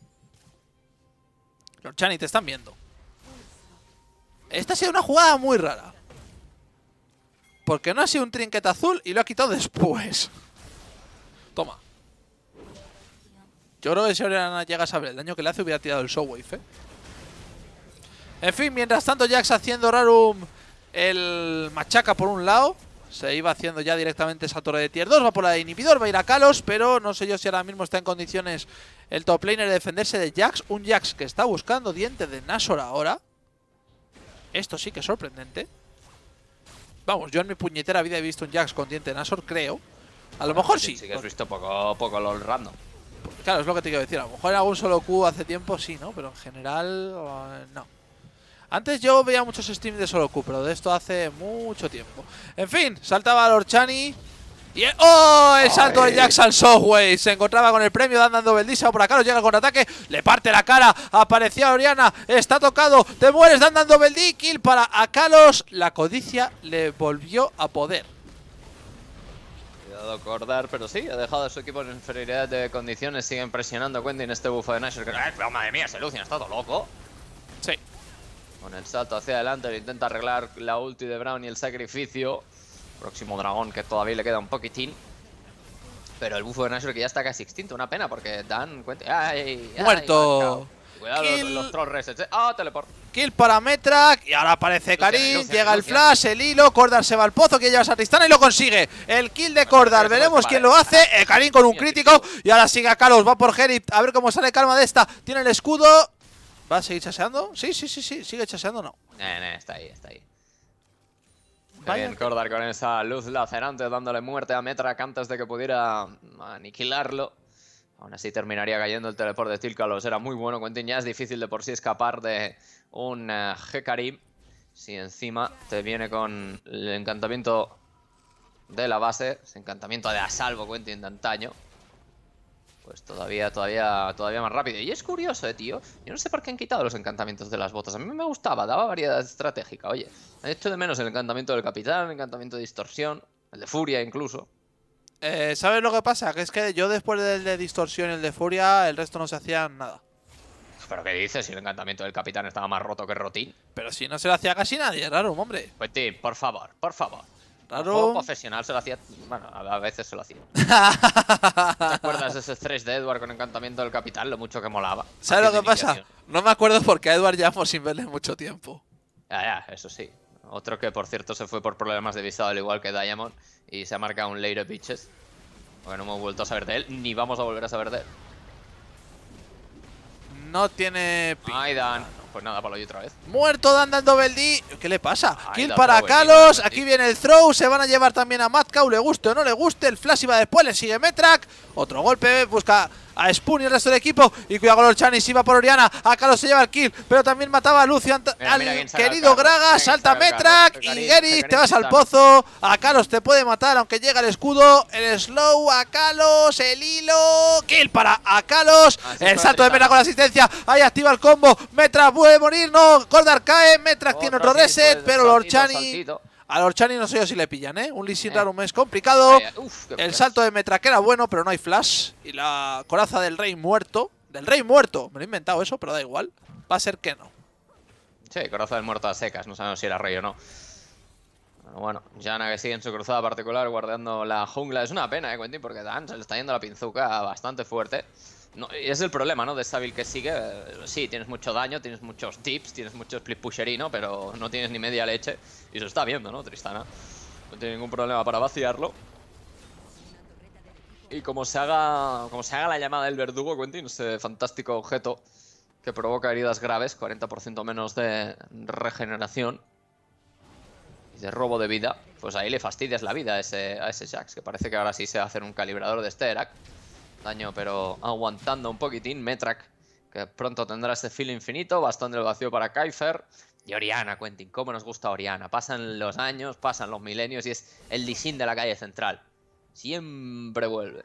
Los Chani te están viendo. Esta ha sido una jugada muy rara. Porque no ha sido un trinquete azul y lo ha quitado después. Toma. Yo creo que si llega a saber el daño que le hace, hubiera tirado el Showwave, ¿eh? En fin, mientras tanto Jax haciendo Rarum el machaca por un lado. Se iba haciendo ya directamente esa torre de tier 2. Va por la de inhibidor, va a ir a Kalos, pero no sé yo si ahora mismo está en condiciones el top laner de defenderse de Jax. Un Jax que está buscando dientes de Nashor ahora. Esto sí que es sorprendente. Vamos, yo en mi puñetera vida he visto un Jax con diente de Nasor, creo. A lo mejor sí. Sí que has visto poco, poco los random. Claro, es lo que te quiero decir. A lo mejor en algún solo Q hace tiempo sí, ¿no? Pero en general, eh, no. Antes yo veía muchos streams de solo Q, pero de esto hace mucho tiempo. En fin, saltaba Lord y e- ¡Oh! El salto de Jackson Softway. Se encontraba con el premio Se va por acá. llega el ataque Le parte la cara. Aparecía Oriana. Está tocado. Te mueres Andando Beldi. Kill para Akalos. La codicia le volvió a poder. Cuidado Cordar, pero sí, ha dejado a su equipo en inferioridad de condiciones. Sigue presionando a en este bufo de Nasher. ¡eh, madre mía, se Lucian está todo loco. Sí. Con el salto hacia adelante, intenta arreglar la ulti de Brown y el sacrificio. Próximo dragón que todavía le queda un poquitín. Pero el bufo de Nashor que ya está casi extinto, una pena, porque dan cuenta. ¡Ay, muerto Cuidado con los, troll resets. Eh. ¡Ah, teleport! Kill para Metra Y ahora aparece Karim. llega el flash, el hilo. Cordar se va al pozo. que lleva a y lo consigue. El kill de Cordar. Veremos quién lo hace. Eh, Karim con un crítico. Y ahora sigue a Kalos. Va por Herit, A ver cómo sale calma de esta. Tiene el escudo. ¿Va a seguir chaseando? Sí, sí, sí, sí. ¿Sigue chaseando no? Eh, no, está ahí, está ahí. Bien, Cordar con esa luz lacerante dándole muerte a Metra antes de que pudiera aniquilarlo. Aún así terminaría cayendo el teleport de Tilkalos. Era muy bueno. Quentin ya es difícil de por sí escapar de un uh, Si encima te viene con el encantamiento de la base. Ese encantamiento de salvo, Quentin de antaño. Pues todavía, todavía, todavía más rápido. Y es curioso, eh, tío. Yo no sé por qué han quitado los encantamientos de las botas. A mí me gustaba, daba variedad estratégica. Oye, he hecho de menos el encantamiento del capitán, el encantamiento de distorsión, el de furia incluso. Eh, ¿Sabes lo que pasa? Que es que yo después del de distorsión y el de furia, el resto no se hacía nada. ¿Pero qué dices? Si el encantamiento del capitán estaba más roto que rotín. Pero si no se lo hacía casi nadie, raro, hombre. Pues tío, por favor, por favor. Raro. profesional se lo hacía. Bueno, a veces se lo hacía. ¿Te acuerdas de ese de Edward con Encantamiento del Capital? Lo mucho que molaba. ¿Sabes lo que pasa? No me acuerdo porque a Edward fue sin verle mucho tiempo. Ah, eso sí. Otro que, por cierto, se fue por problemas de visado, al igual que Diamond, y se ha marcado un later bitches. Porque no hemos vuelto a saber de él, ni vamos a volver a saber de él. No tiene. Pinta, Dan pues nada, para otra vez. Muerto andando Beldi. ¿Qué le pasa? Kill para Kalos. Aquí viene el throw. Se van a llevar también a Matkau. Le guste o no le guste. El flash iba después. Le sigue Metrak. Otro golpe. Busca a Spoon y el resto del equipo. Y cuidado con los Se iba por Oriana. A Carlos se lleva el kill, pero también mataba a Lucio. querido Gragas, Graga. Salta Metrak y Geris, te vas al pozo. A Carlos te puede matar, aunque llega el escudo. El slow, a Carlos, el hilo. Kill para Carlos ah, El salto de pena con la asistencia. Ahí activa el combo. Metrak puede morir, no. Cordar cae. Metrak tiene otro reset, pues, pero Lorchani. A Orchani no sé yo si le pillan, ¿eh? Un Lee eh. raro un es complicado. el salto de Metra que era bueno, pero no hay flash. Y la coraza del rey muerto. Del rey muerto. Me lo he inventado eso, pero da igual. Va a ser que no. Sí, coraza del muerto a secas. No sabemos si era rey o no. Bueno, bueno, Jana que sigue en su cruzada particular guardando la jungla. Es una pena, eh, Quentin, porque Dan se le está yendo la pinzuca bastante fuerte. No, es el problema, ¿no? De esta build que sigue. Eh, sí, tienes mucho daño, tienes muchos tips, tienes mucho split ¿no? pero no tienes ni media leche. Y se está viendo, ¿no? Tristana. No tiene ningún problema para vaciarlo. Y como se haga, como se haga la llamada del verdugo, Quentin, ese fantástico objeto que provoca heridas graves, 40% menos de regeneración y de robo de vida, pues ahí le fastidias la vida a ese, a ese Jax, que parece que ahora sí se va a hacer un calibrador de este daño, pero aguantando un poquitín. Metrak, que pronto tendrá ese filo infinito. Bastón del vacío para Kaifer. Y Oriana, Quentin, ¿cómo nos gusta Oriana? Pasan los años, pasan los milenios y es el disín de la calle central. Siempre vuelve.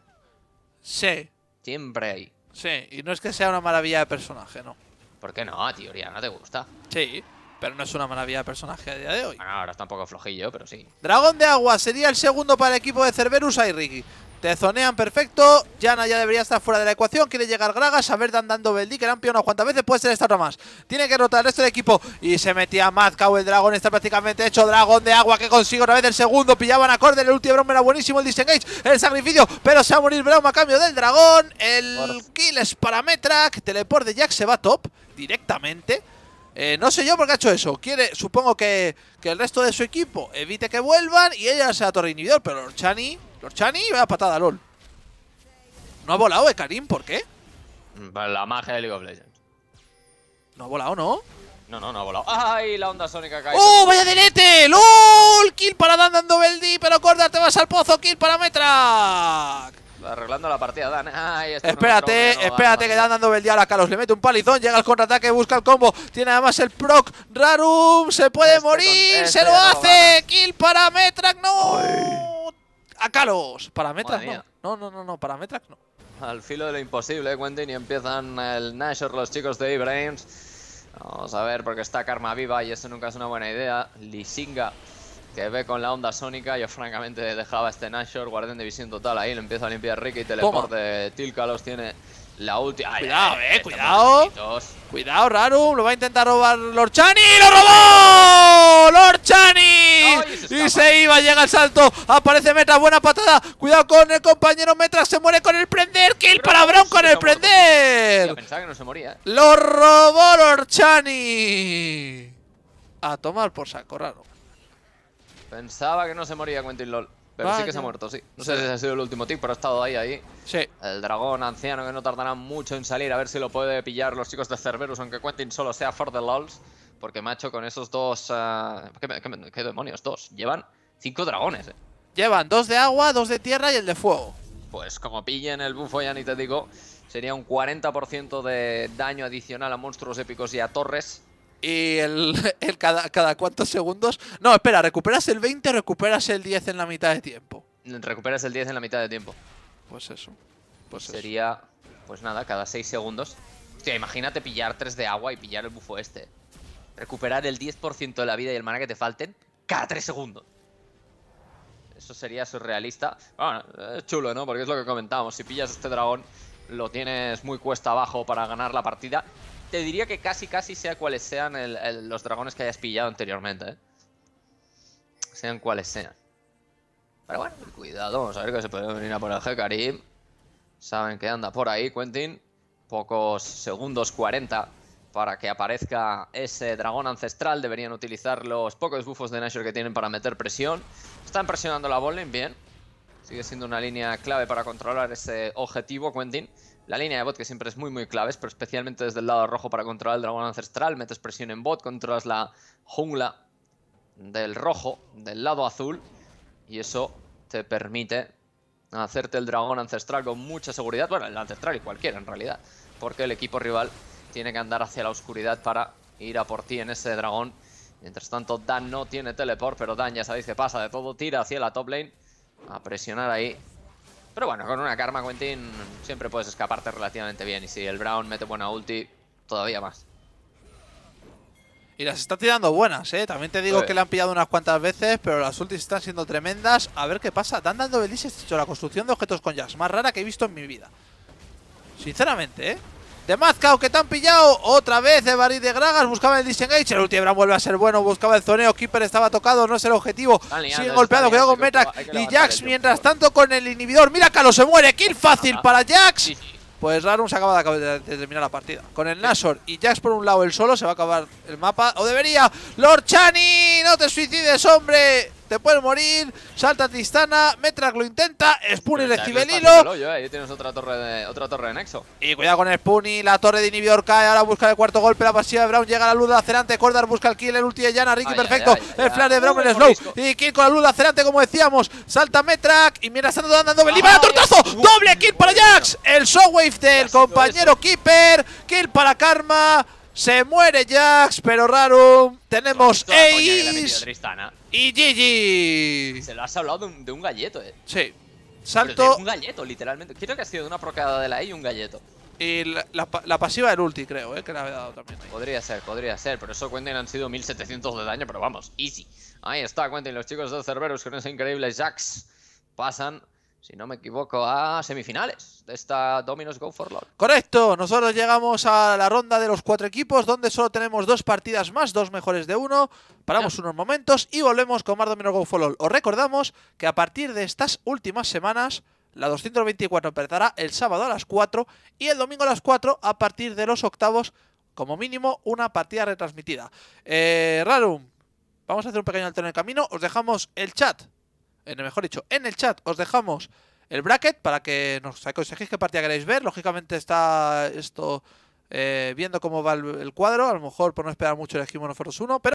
Sí. Siempre ahí. Sí, y no es que sea una maravilla de personaje, ¿no? ¿Por qué no? A ti Oriana te gusta. Sí, pero no es una maravilla de personaje a día de hoy. ahora está un poco flojillo, pero sí. Dragón de agua sería el segundo para el equipo de Cerberus y Ricky. Te zonean perfecto. Yana ya debería estar fuera de la ecuación. Quiere llegar Gragas. A ver, dando Beldi, que era un peón cuantas veces. Puede ser esta otra más. Tiene que rotar el resto del equipo. Y se metía Mazcow. El dragón está prácticamente hecho. Dragón de agua que consigue otra vez el segundo. Pillaban acorde El último broma, era buenísimo. El disengage. El sacrificio. Pero se va a morir Braum a cambio del dragón. El kill es para Metrak. Teleport de Jack se va top directamente. Eh, no sé yo por qué ha hecho eso. Quiere, supongo que, que el resto de su equipo evite que vuelvan y ella sea torre inhibidor. Pero Chani Lorchani, vea patada, LOL. No ha volado, eh, Karim, ¿por qué? Pues la magia de League of Legends. No ha volado, ¿no? No, no, no ha volado. ¡Ay! La onda sónica cae. ¡Oh, vaya delete! ¡LOL! Kill para Dan dando Beldi, pero Corda te vas al pozo. Kill para Metra! Arreglando la partida, Dan. Ay, espérate, espérate, que Dan dando Beldi ahora a Kalos. Le mete un palizón, llega al contraataque, busca el combo. Tiene además el proc Rarum. Se puede este morir, este se lo hace. Kill para Metrak, no. ¡A Para Metrax no. No, no, no, no, para Metrax no. Al filo de lo imposible, Quentin, y empiezan el Nashor los chicos de Ibrahim. Vamos a ver, porque está Karma viva y eso nunca es una buena idea. Lisinga, que ve con la onda sónica. Yo, francamente, dejaba este Nashor, guardián de visión total ahí. Lo empieza a limpiar Ricky. Teleport de Tilkalos. tiene la última. Cuidado, eh, cuidado. Cuidado, Rarum. Lo va a intentar robar Chani. ¡Lo robó! Chani! Y se iba, llega el salto. Aparece Metra, buena patada. Cuidado con el compañero Metra, se muere con el prender. Kill para Brown con el prender. Pensaba que no se moría. ¿eh? Lo robó Lorchani. A tomar por saco, raro. Pensaba que no se moría Quentin LOL. Pero sí que se ha muerto, sí. No sé si ha sido el último tick, pero ha estado ahí, ahí. Sí. El dragón anciano que no tardará mucho en salir. A ver si lo puede pillar los chicos de Cerberus, aunque Quentin solo sea for the lols. Porque, macho, con esos dos. Ah, qué, demonios? Dos. Llevan cinco dragones, eh. Llevan dos de agua, dos de tierra y el de fuego. Pues como pillen el bufo, ya ni te digo. Sería un 40% de daño adicional a monstruos épicos y a torres. Y el, el cada, cada cuántos segundos. No, espera, recuperas el 20, recuperas el 10 en la mitad de tiempo. Recuperas el 10 en la mitad de tiempo. Pues eso. Pues Sería, pues nada, cada 6 segundos. Hostia, imagínate pillar tres de agua y pillar el bufo este recuperar el 10% de la vida y el mana que te falten cada 3 segundos. Eso sería surrealista. Bueno, es chulo, ¿no? Porque es lo que comentamos Si pillas este dragón, lo tienes muy cuesta abajo para ganar la partida. Te diría que casi, casi sea cuales sean los dragones que hayas pillado anteriormente, ¿eh? Sean cuales sean. Pero bueno, cuidado, vamos a ver que se puede venir a por el Hecarim. Saben que anda por ahí, Quentin. Pocos segundos, 40 para que aparezca ese dragón ancestral. Deberían utilizar los pocos bufos de Nashor que tienen para meter presión. Están presionando la bowling bien. Sigue siendo una línea clave para controlar ese objetivo, Quentin. La línea de bot que siempre es muy muy clave, pero especialmente desde el lado rojo para controlar el dragón ancestral. Metes presión en bot, controlas la jungla del rojo, del lado azul. Y eso te permite hacerte el dragón ancestral con mucha seguridad. Bueno, el ancestral y cualquiera en realidad. Porque el equipo rival tiene que andar hacia la oscuridad para ir a por ti en ese dragón. Mientras tanto, Dan no tiene teleport, pero Dan ya sabéis que pasa de todo, tira hacia la top lane a presionar ahí. Pero bueno, con una Karma Quentin siempre puedes escaparte relativamente bien. Y si el Brown mete buena ulti, todavía más. Y las está tirando buenas, ¿eh? También te digo que le han pillado unas cuantas veces, pero las ultis están siendo tremendas. A ver qué pasa. Dan dando Belice, hecho la construcción de objetos con jazz más rara que he visto en mi vida. Sinceramente, ¿eh? de Mazcao que te han pillado. Otra vez de Barry de Gragas. Buscaba el disengage. El vuelve a ser bueno. Buscaba el zoneo. Keeper estaba tocado. No es el objetivo. Sigue golpeado. quedó con Y Jax, mientras tanto, con el inhibidor. Mira, Calo se muere. Kill fácil para Jax. Pues Rarum se acaba de, terminar la partida. Con el Nashor y Jax por un lado, el solo se va a acabar el mapa. ¡O debería! ¡Lord Chani! ¡No te suicides, hombre! te puede morir. Salta Tristana, Metrak lo intenta, Spoonie le el hilo. Ahí tienes otra torre, de, otra torre de Nexo. Y cuidado con Spoonie, la torre de inhibidor cae, ahora busca el cuarto golpe, la pasiva de Brown, llega la luz acerante, Cordar busca el kill, el ulti de Yana, Ricky perfecto, el flash de Brown, en el slow. Y kill con la luz acelerante como decíamos, salta Metrak y mira, está andando Beliba, tortazo, doble kill para Jax, el wave del compañero Keeper, kill para Karma. Se muere Jax, pero Rarum. Tenemos Ace. Y GG. Se lo has hablado de un, galleto, eh. Sí. Salto. un galleto, literalmente. Creo que ha sido de una procada de la E y un galleto. Y la, pasiva del ulti, creo, ¿eh? que le había dado también. Podría ser, podría ser, pero eso Quentin han sido 1700 de daño, pero vamos, easy. Ahí está cuenten los chicos de Cerberus con ese increíble Jax pasan si no me equivoco, a semifinales de esta Dominos Go for lol Correcto, nosotros llegamos a la ronda de los cuatro equipos, donde solo tenemos dos partidas más, dos mejores de uno. Paramos unos momentos y volvemos con más Dominos Go for lol Os recordamos que a partir de estas últimas semanas, la 224 empezará el sábado a las 4 y el domingo a las 4 a partir de los octavos, como mínimo, una partida retransmitida. Eh, Rarum, vamos a hacer un pequeño alter en el camino. Os dejamos el chat en el mejor dicho, en el chat os dejamos el bracket para que nos aconsejéis qué partida queréis ver. Lógicamente está esto eh, viendo cómo va el, cuadro. A lo mejor por no esperar mucho el nosotros uno, pero...